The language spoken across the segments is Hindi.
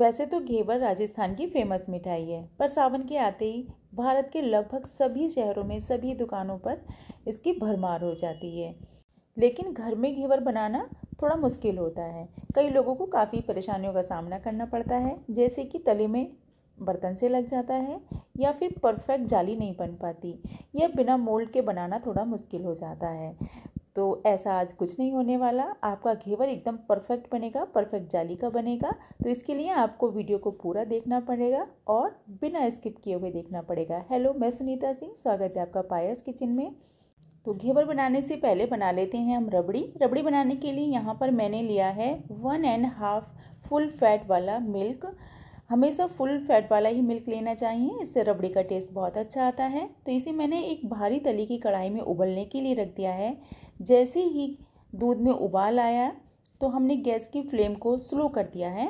वैसे तो घेवर राजस्थान की फेमस मिठाई है पर सावन के आते ही भारत के लगभग सभी शहरों में सभी दुकानों पर इसकी भरमार हो जाती है लेकिन घर में घेवर बनाना थोड़ा मुश्किल होता है कई लोगों को काफ़ी परेशानियों का सामना करना पड़ता है जैसे कि तले में बर्तन से लग जाता है या फिर परफेक्ट जाली नहीं बन पाती या बिना मोल्ड के बनाना थोड़ा मुश्किल हो जाता है तो ऐसा आज कुछ नहीं होने वाला आपका घेवर एकदम परफेक्ट बनेगा परफेक्ट जाली का बनेगा तो इसके लिए आपको वीडियो को पूरा देखना पड़ेगा और बिना स्किप किए हुए देखना पड़ेगा हेलो मैं सुनीता सिंह स्वागत है आपका पायस किचन में तो घेवर बनाने से पहले बना लेते हैं हम रबड़ी रबड़ी बनाने के लिए यहाँ पर मैंने लिया है one and half full fat वाला मिल्क हमेशा फुल फैट वाला ही मिल्क लेना चाहिए इससे रबड़ी का टेस्ट बहुत अच्छा आता है तो इसे मैंने एक भारी तली की कढ़ाई में उबलने के लिए रख दिया है जैसे ही दूध में उबाल आया तो हमने गैस की फ्लेम को स्लो कर दिया है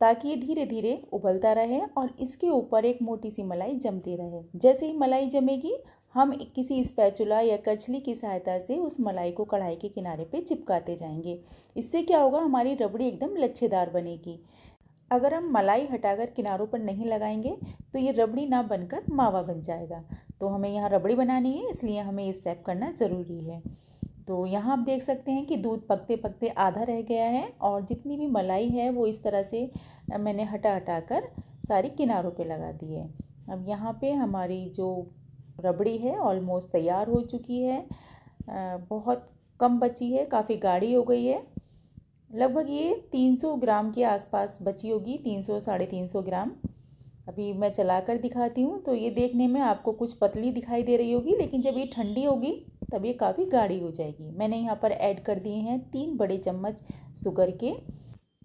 ताकि ये धीरे धीरे उबलता रहे और इसके ऊपर एक मोटी सी मलाई जमती रहे जैसे ही मलाई जमेगी हम किसी स्पैचुला या करछली की सहायता से उस मलाई को कढ़ाई के किनारे पे चिपकाते जाएंगे इससे क्या होगा हमारी रबड़ी एकदम लच्छेदार बनेगी अगर हम मलाई हटाकर किनारों पर नहीं लगाएंगे तो ये रबड़ी ना बनकर मावा बन जाएगा तो हमें यहाँ रबड़ी बनानी है इसलिए हमें ये स्टेप करना ज़रूरी है तो यहाँ आप देख सकते हैं कि दूध पकते पकते आधा रह गया है और जितनी भी मलाई है वो इस तरह से मैंने हटा हटा कर सारी किनारों पे लगा दी है अब यहाँ पे हमारी जो रबड़ी है ऑलमोस्ट तैयार हो चुकी है बहुत कम बची है काफ़ी गाढ़ी हो गई है लगभग ये 300 ग्राम के आसपास बची होगी 300 साढ़े तीन ग्राम अभी मैं चला कर दिखाती हूँ तो ये देखने में आपको कुछ पतली दिखाई दे रही होगी लेकिन जब ये ठंडी होगी तब ये काफ़ी गाढ़ी हो जाएगी मैंने यहाँ पर ऐड कर दिए हैं तीन बड़े चम्मच शुगर के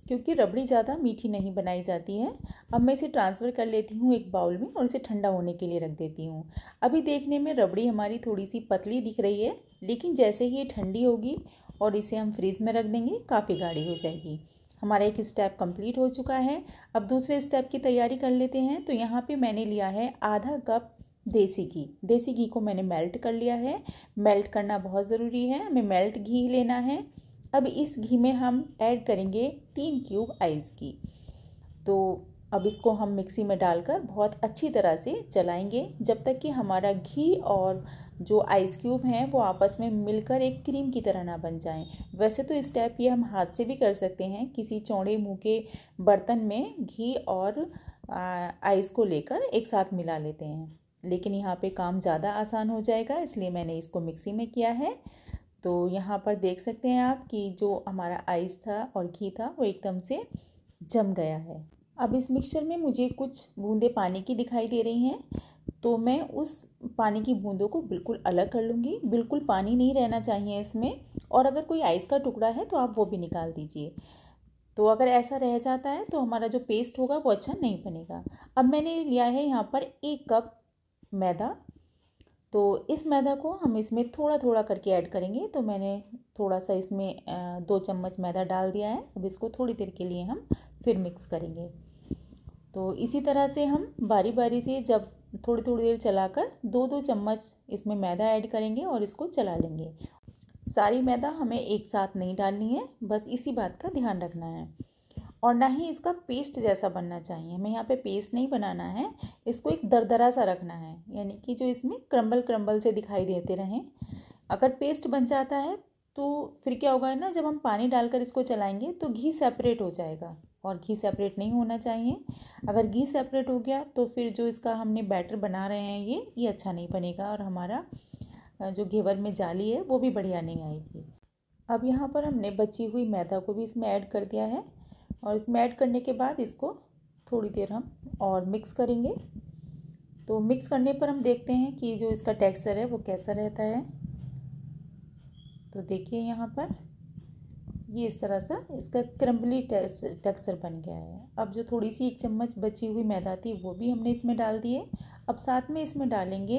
क्योंकि रबड़ी ज़्यादा मीठी नहीं बनाई जाती है अब मैं इसे ट्रांसफ़र कर लेती हूँ एक बाउल में और इसे ठंडा होने के लिए रख देती हूँ अभी देखने में रबड़ी हमारी थोड़ी सी पतली दिख रही है लेकिन जैसे ही ये ठंडी होगी और इसे हम फ्रिज में रख देंगे काफ़ी गाढ़ी हो जाएगी हमारा एक स्टेप कंप्लीट हो चुका है अब दूसरे स्टेप की तैयारी कर लेते हैं तो यहाँ पे मैंने लिया है आधा कप देसी घी देसी घी को मैंने मेल्ट कर लिया है मेल्ट करना बहुत ज़रूरी है हमें मेल्ट घी लेना है अब इस घी में हम ऐड करेंगे तीन क्यूब आइस घी तो अब इसको हम मिक्सी में डालकर बहुत अच्छी तरह से चलाएंगे जब तक कि हमारा घी और जो आइस क्यूब हैं वो आपस में मिलकर एक क्रीम की तरह ना बन जाएं वैसे तो स्टेप ये हम हाथ से भी कर सकते हैं किसी चौड़े मुँह के बर्तन में घी और आइस को लेकर एक साथ मिला लेते हैं लेकिन यहाँ पे काम ज़्यादा आसान हो जाएगा इसलिए मैंने इसको मिक्सी में किया है तो यहाँ पर देख सकते हैं आप कि जो हमारा आइस था और घी था वो एकदम से जम गया है अब इस मिक्सचर में मुझे कुछ बूंदे पानी की दिखाई दे रही हैं तो मैं उस पानी की बूंदों को बिल्कुल अलग कर लूँगी बिल्कुल पानी नहीं रहना चाहिए इसमें और अगर कोई आइस का टुकड़ा है तो आप वो भी निकाल दीजिए तो अगर ऐसा रह जाता है तो हमारा जो पेस्ट होगा वो अच्छा नहीं बनेगा अब मैंने लिया है यहाँ पर एक कप मैदा तो इस मैदा को हम इसमें थोड़ा थोड़ा करके ऐड करेंगे तो मैंने थोड़ा सा इसमें दो चम्मच मैदा डाल दिया है अब इसको थोड़ी देर के लिए हम फिर मिक्स करेंगे तो इसी तरह से हम बारी बारी से जब थोड़ी थोड़ी देर चलाकर दो दो चम्मच इसमें मैदा ऐड करेंगे और इसको चला लेंगे सारी मैदा हमें एक साथ नहीं डालनी है बस इसी बात का ध्यान रखना है और ना ही इसका पेस्ट जैसा बनना चाहिए हमें यहाँ पे पेस्ट नहीं बनाना है इसको एक दरदरा सा रखना है यानी कि जो इसमें क्रम्बल क्रम्बल से दिखाई देते रहें अगर पेस्ट बन जाता है तो फिर क्या होगा ना जब हम पानी डालकर इसको चलाएंगे तो घी सेपरेट हो जाएगा और घी सेपरेट नहीं होना चाहिए अगर घी सेपरेट हो गया तो फिर जो इसका हमने बैटर बना रहे हैं ये ये अच्छा नहीं बनेगा और हमारा जो घेवर में जाली है वो भी बढ़िया नहीं आएगी अब यहाँ पर हमने बची हुई मैदा को भी इसमें ऐड कर दिया है और इसमें ऐड करने के बाद इसको थोड़ी देर हम और मिक्स करेंगे तो मिक्स करने पर हम देखते हैं कि जो इसका टेक्सचर है वो कैसा रहता है तो देखिए यहाँ पर ये इस तरह से इसका क्रम्बली टेक्सचर बन गया है अब जो थोड़ी सी एक चम्मच बची हुई मैदा थी वो भी हमने इसमें डाल दिए अब साथ में इसमें डालेंगे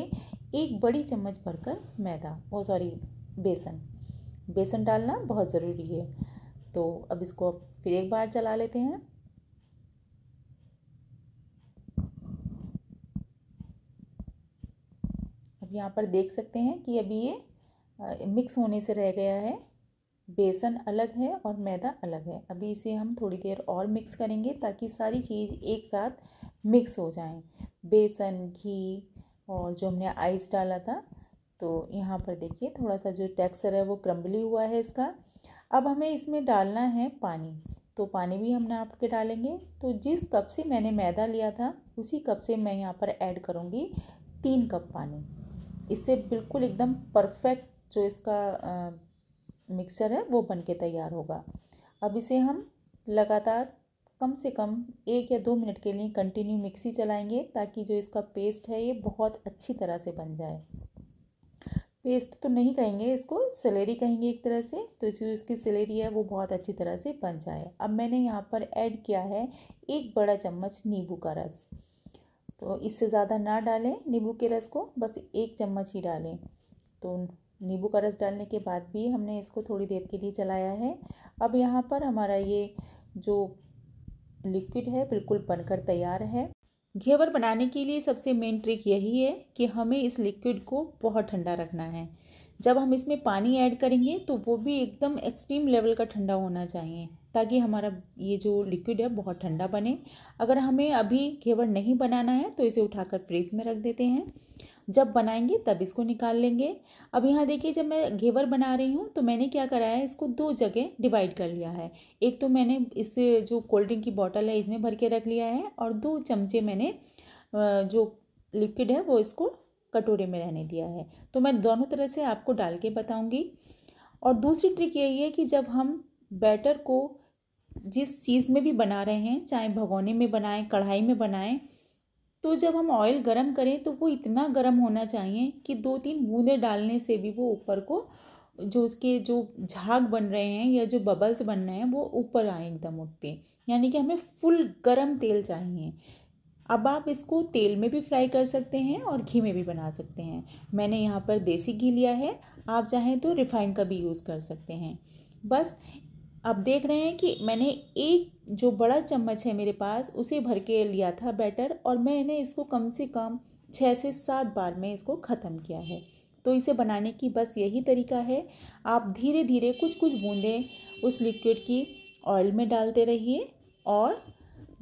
एक बड़ी चम्मच भरकर मैदा वो सॉरी बेसन बेसन डालना बहुत ज़रूरी है तो अब इसको फिर एक बार चला लेते हैं यहाँ पर देख सकते हैं कि अभी ये मिक्स होने से रह गया है बेसन अलग है और मैदा अलग है अभी इसे हम थोड़ी देर और मिक्स करेंगे ताकि सारी चीज़ एक साथ मिक्स हो जाए बेसन घी और जो हमने आइस डाला था तो यहाँ पर देखिए थोड़ा सा जो टेक्सचर है वो क्रम्बली हुआ है इसका अब हमें इसमें डालना है पानी तो पानी भी हम नाप के डालेंगे तो जिस कप से मैंने मैदा लिया था उसी कप से मैं यहाँ पर ऐड करूँगी तीन कप पानी इससे बिल्कुल एकदम परफेक्ट जो इसका मिक्सर है वो बन के तैयार होगा अब इसे हम लगातार कम से कम एक या दो मिनट के लिए कंटिन्यू मिक्सी चलाएंगे ताकि जो इसका पेस्ट है ये बहुत अच्छी तरह से बन जाए पेस्ट तो नहीं कहेंगे इसको सलेरी कहेंगे एक तरह से तो जो इसकी सलेरी है वो बहुत अच्छी तरह से बन जाए अब मैंने यहाँ पर ऐड किया है एक बड़ा चम्मच नींबू का रस तो इससे ज़्यादा ना डालें नींबू के रस को बस एक चम्मच ही डालें तो नींबू का रस डालने के बाद भी हमने इसको थोड़ी देर के लिए चलाया है अब यहाँ पर हमारा ये जो लिक्विड है बिल्कुल बनकर तैयार है घेवर बनाने के लिए सबसे मेन ट्रिक यही है कि हमें इस लिक्विड को बहुत ठंडा रखना है जब हम इसमें पानी ऐड करेंगे तो वो भी एकदम एक्सट्रीम लेवल का ठंडा होना चाहिए ताकि हमारा ये जो लिक्विड है बहुत ठंडा बने अगर हमें अभी घेवर नहीं बनाना है तो इसे उठाकर प्रेस में रख देते हैं जब बनाएंगे तब इसको निकाल लेंगे अब यहाँ देखिए जब मैं घेवर बना रही हूँ तो मैंने क्या करा है इसको दो जगह डिवाइड कर लिया है एक तो मैंने इस जो कोल्ड ड्रिंक की बॉटल है इसमें भर के रख लिया है और दो चमचे मैंने जो लिक्विड है वो इसको कटोरे में रहने दिया है तो मैं दोनों तरह से आपको डाल के बताऊँगी और दूसरी ट्रिक यही है कि जब हम बैटर को जिस चीज़ में भी बना रहे हैं चाहे भगोने में बनाएं कढ़ाई में बनाएं तो जब हम ऑयल गरम करें तो वो इतना गरम होना चाहिए कि दो तीन बूंदे डालने से भी वो ऊपर को जो उसके जो झाग बन रहे हैं या जो बबल्स बन रहे हैं वो ऊपर आए एकदम उठते यानी कि हमें फुल गरम तेल चाहिए अब आप इसको तेल में भी फ्राई कर सकते हैं और घी में भी बना सकते हैं मैंने यहाँ पर देसी घी लिया है आप चाहें तो रिफाइन का भी यूज़ कर सकते हैं बस अब देख रहे हैं कि मैंने एक जो बड़ा चम्मच है मेरे पास उसे भर के लिया था बैटर और मैंने इसको कम से कम छः से सात बार में इसको ख़त्म किया है तो इसे बनाने की बस यही तरीका है आप धीरे धीरे कुछ कुछ बूंदें उस लिक्विड की ऑयल में डालते रहिए और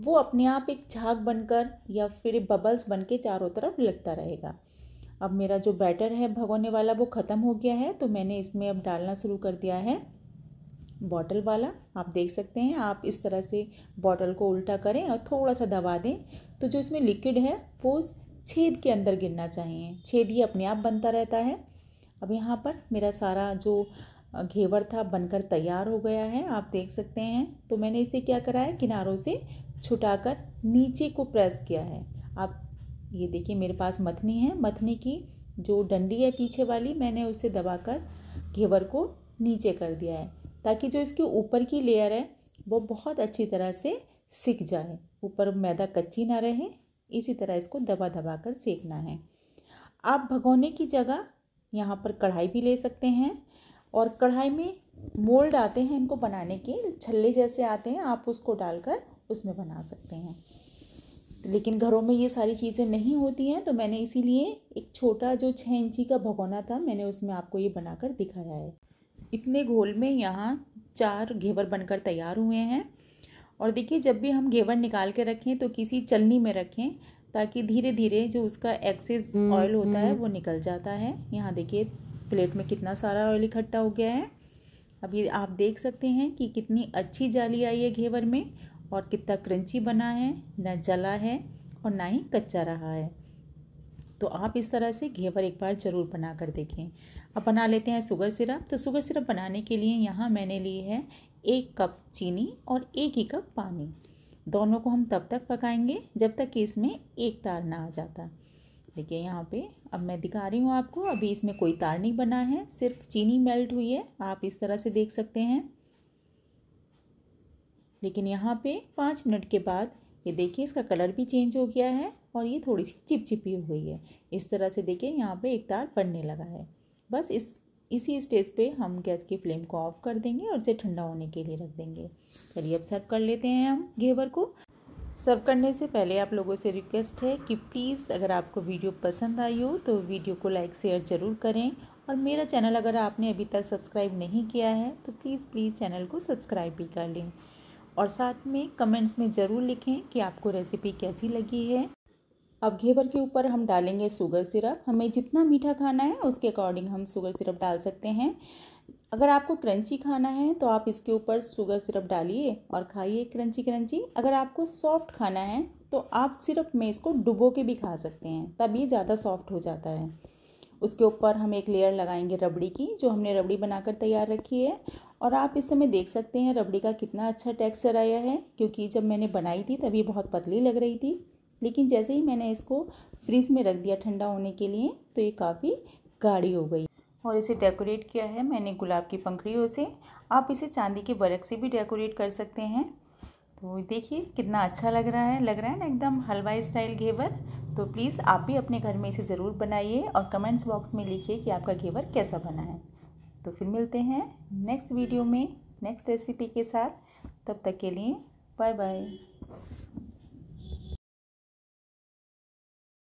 वो अपने आप एक झाग बनकर या फिर बबल्स बन के चारों तरफ लगता रहेगा अब मेरा जो बैटर है भगोने वाला वो ख़त्म हो गया है तो मैंने इसमें अब डालना शुरू कर दिया है बॉटल वाला आप देख सकते हैं आप इस तरह से बॉटल को उल्टा करें और थोड़ा सा दबा दें तो जो इसमें लिक्विड है वो छेद के अंदर गिरना चाहिए छेद ही अपने आप बनता रहता है अब यहाँ पर मेरा सारा जो घेवर था बनकर तैयार हो गया है आप देख सकते हैं तो मैंने इसे क्या करा है किनारों से छुटाकर नीचे को प्रेस किया है आप ये देखिए मेरे पास मथनी है मथनी की जो डंडी है पीछे वाली मैंने उसे दबाकर घेवर को नीचे कर दिया है ताकि जो इसके ऊपर की लेयर है वो बहुत अच्छी तरह से सिक जाए ऊपर मैदा कच्ची ना रहे इसी तरह इसको दबा दबा कर सेकना है आप भगोने की जगह यहाँ पर कढ़ाई भी ले सकते हैं और कढ़ाई में मोल्ड आते हैं इनको बनाने के छल्ले जैसे आते हैं आप उसको डालकर उसमें बना सकते हैं तो लेकिन घरों में ये सारी चीज़ें नहीं होती हैं तो मैंने इसीलिए एक छोटा जो छः इंची का भगोना था मैंने उसमें आपको ये बनाकर दिखाया है इतने घोल में यहाँ चार घेवर बनकर तैयार हुए हैं और देखिए जब भी हम घेवर निकाल के रखें तो किसी चलनी में रखें ताकि धीरे धीरे जो उसका एक्सेस हम्म, ऑयल होता है हम्म। वो निकल जाता है यहाँ देखिए प्लेट में कितना सारा ऑयल इकट्ठा हो गया है अब ये आप देख सकते हैं कि कितनी अच्छी जाली आई है घेवर में और कितना क्रंची बना है ना जला है और ना ही कच्चा रहा है तो आप इस तरह से घेवर एक बार ज़रूर बना कर देखें अब बना लेते हैं शुगर सिरप तो शुगर सिरप बनाने के लिए यहाँ मैंने ली है एक कप चीनी और एक ही कप पानी दोनों को हम तब तक पकाएंगे जब तक कि इसमें एक तार ना आ जाता देखिए यहाँ पे अब मैं दिखा रही हूँ आपको अभी इसमें कोई तार नहीं बना है सिर्फ चीनी मेल्ट हुई है आप इस तरह से देख सकते हैं लेकिन यहाँ पे पाँच मिनट के बाद ये देखिए इसका कलर भी चेंज हो गया है और ये थोड़ी सी चिपचिपी हो गई है इस तरह से देखिए यहाँ पे एक तार पड़ने लगा है बस इस इसी स्टेज पे हम गैस की फ्लेम को ऑफ कर देंगे और इसे ठंडा होने के लिए रख देंगे चलिए अब सर्व कर लेते हैं हम घेवर को सर्व करने से पहले आप लोगों से रिक्वेस्ट है कि प्लीज़ अगर आपको वीडियो पसंद आई हो तो वीडियो को लाइक शेयर ज़रूर करें और मेरा चैनल अगर आपने अभी तक सब्सक्राइब नहीं किया है तो प्लीज़ प्लीज़ चैनल को सब्सक्राइब भी कर लें और साथ में कमेंट्स में ज़रूर लिखें कि आपको रेसिपी कैसी लगी है अब घेवर के ऊपर हम डालेंगे शुगर सिरप हमें जितना मीठा खाना है उसके अकॉर्डिंग हम शुगर सिरप डाल सकते हैं अगर आपको क्रंची खाना है तो आप इसके ऊपर शुगर सिरप डालिए और खाइए क्रंची क्रंची अगर आपको सॉफ्ट खाना है तो आप सिरप में इसको डुबो के भी खा सकते हैं तब ये ज़्यादा सॉफ्ट हो जाता है उसके ऊपर हम एक लेयर लगाएंगे रबड़ी की जो हमने रबड़ी बनाकर तैयार रखी है और आप इस समय देख सकते हैं रबड़ी का कितना अच्छा टेक्सचर आया है क्योंकि जब मैंने बनाई थी तभी बहुत पतली लग रही थी लेकिन जैसे ही मैंने इसको फ्रिज में रख दिया ठंडा होने के लिए तो ये काफ़ी गाढ़ी हो गई और इसे डेकोरेट किया है मैंने गुलाब की पंखड़ियों से आप इसे चांदी के बरक से भी डेकोरेट कर सकते हैं तो देखिए कितना अच्छा लग रहा है लग रहा है ना एकदम हलवाई स्टाइल घेवर तो प्लीज़ आप भी अपने घर में इसे ज़रूर बनाइए और कमेंट्स बॉक्स में लिखिए कि आपका घेवर कैसा बना है तो फिर मिलते हैं नेक्स्ट वीडियो में नेक्स्ट रेसिपी के साथ तब तक के लिए बाय बाय